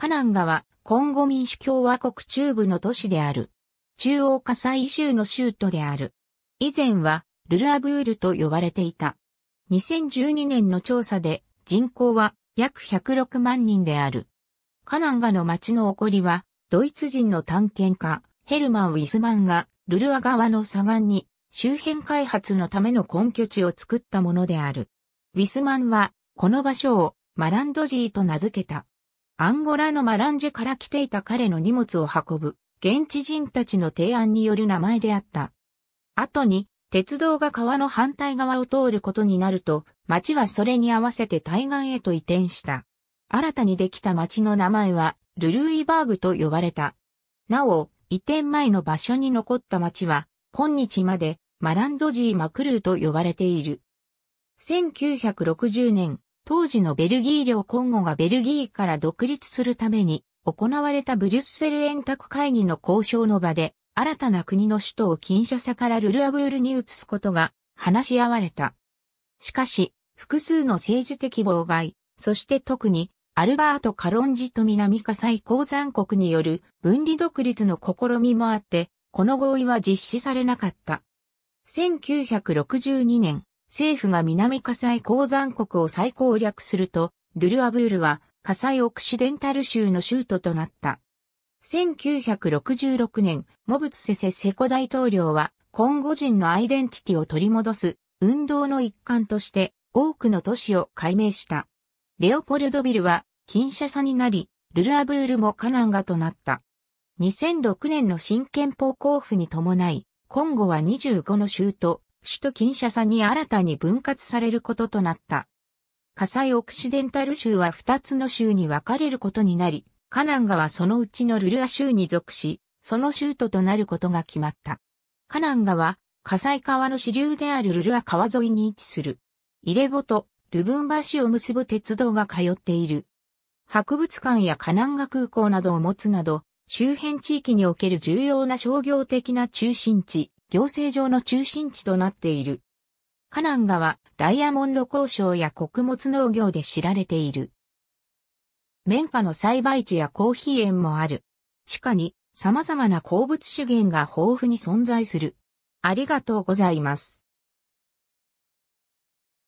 カナン川、コンゴ民主共和国中部の都市である。中央火災州の州都である。以前は、ルルアブールと呼ばれていた。2012年の調査で、人口は約106万人である。カナンガの町の起こりは、ドイツ人の探検家、ヘルマン・ウィスマンが、ルルア川の左岸に、周辺開発のための根拠地を作ったものである。ウィスマンは、この場所を、マランドジーと名付けた。アンゴラのマランジェから来ていた彼の荷物を運ぶ、現地人たちの提案による名前であった。後に、鉄道が川の反対側を通ることになると、町はそれに合わせて対岸へと移転した。新たにできた町の名前は、ルルイバーグと呼ばれた。なお、移転前の場所に残った町は、今日まで、マランドジー・マクルーと呼ばれている。1960年、当時のベルギー領コンゴがベルギーから独立するために行われたブリュッセル円卓会議の交渉の場で新たな国の首都を近所さからルルアブールに移すことが話し合われた。しかし、複数の政治的妨害、そして特にアルバート・カロンジと南火災鉱山国による分離独立の試みもあって、この合意は実施されなかった。1962年、政府が南火災鉱山国を再攻略すると、ルルアブールは火災オクシデンタル州の州都となった。1966年、モブツセセセコ大統領は、コンゴ人のアイデンティティを取り戻す運動の一環として多くの都市を解明した。レオポルドビルは金社差になり、ルルアブールもカナンガとなった。2006年の新憲法交付に伴い、今後は25の州と首都近社さに新たに分割されることとなった。火災オクシデンタル州は2つの州に分かれることになり、カナンガはそのうちのルルア州に属し、その州都となることが決まった。カナンガは、火災川の支流であるルルア川沿いに位置する。イレボとルブン橋を結ぶ鉄道が通っている。博物館やカナンガ空港などを持つなど、周辺地域における重要な商業的な中心地、行政上の中心地となっている。カナンガはダイヤモンド交渉や穀物農業で知られている。綿花の栽培地やコーヒー園もある。地下に様々な鉱物資源が豊富に存在する。ありがとうございます。